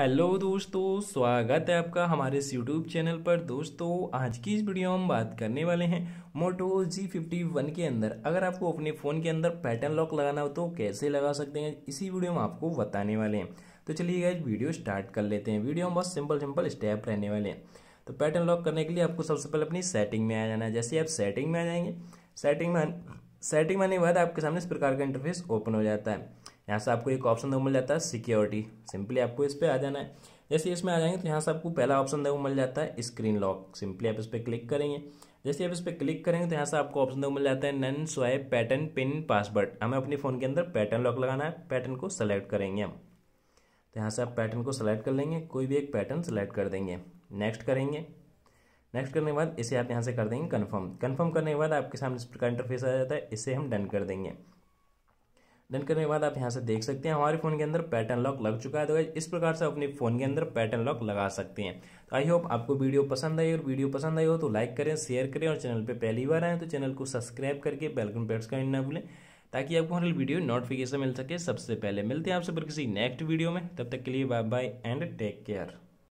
hello दोस्तों स्वागत है आपका हमारे इस यूट्यूब चैनल पर दोस्तों आज की इस वीडियो में हम बात करने वाले हैं मोटो जी फिफ्टी वन के अंदर अगर आपको अपने फ़ोन के अंदर पैटर्न लॉक लगाना हो तो कैसे लगा सकते हैं इसी वीडियो में आपको बताने वाले हैं तो चलिए गाइज वीडियो स्टार्ट कर लेते हैं वीडियो में बहुत सिंपल सिंपल स्टेप रहने वाले हैं तो पैटर्न लॉक करने के लिए आपको सबसे पहले अपनी सेटिंग में आ जाना है जैसे आप सेटिंग में आ जाएंगे सेटिंग में सेटिंग में आने के बाद आपके सामने इस प्रकार का इंटरफेस ओपन हो जाता है यहाँ से आपको एक ऑप्शन देखो मिल जाता है सिक्योरिटी सिंपली आपको इस पर आ जाना है जैसे इसमें आ जाएंगे तो यहाँ से आपको पहला ऑप्शन देखो मिल जाता है स्क्रीन लॉक सिंपली आप इस पर क्लिक करेंगे जैसे आप इस पर क्लिक करेंगे तो यहाँ से आपको ऑप्शन देखो मिल जाता है none swipe pattern pin password हमें अपने फ़ोन के अंदर पैटर्न लॉक लगाना है पैटर्न को सेलेक्ट करेंगे हम तो यहाँ से आप पैटर्न को सेलेक्ट कर लेंगे कोई भी एक पैटर्न सेलेक्ट कर देंगे नेक्स्ट करेंगे नेक्स्ट करने के बाद इसे आप यहाँ से कर देंगे कन्फर्म कन्फर्म करने के बाद आपके सामने इस प्रकार इंटरफेस आ जाता है इसे हम डन कर देंगे डन करने के बाद आप यहाँ से देख सकते हैं हमारे फ़ोन के अंदर पैटर्न लॉक लग चुका है तो इस प्रकार से अपने फ़ोन के अंदर पैटर्न लॉक लगा सकते हैं तो आई होप आपको वीडियो पसंद आई और वीडियो पसंद आई हो तो लाइक करें शेयर करें और चैनल पर पहली बार आएँ तो चैनल को सब्सक्राइब करके बेलकन का करना ना भूलें ताकि आपको हमारे वीडियो नोटिफिकेशन मिल सके सबसे पहले मिलते हैं आपसे पर किसी नेक्स्ट वीडियो में तब तक के लिए bye bye and take care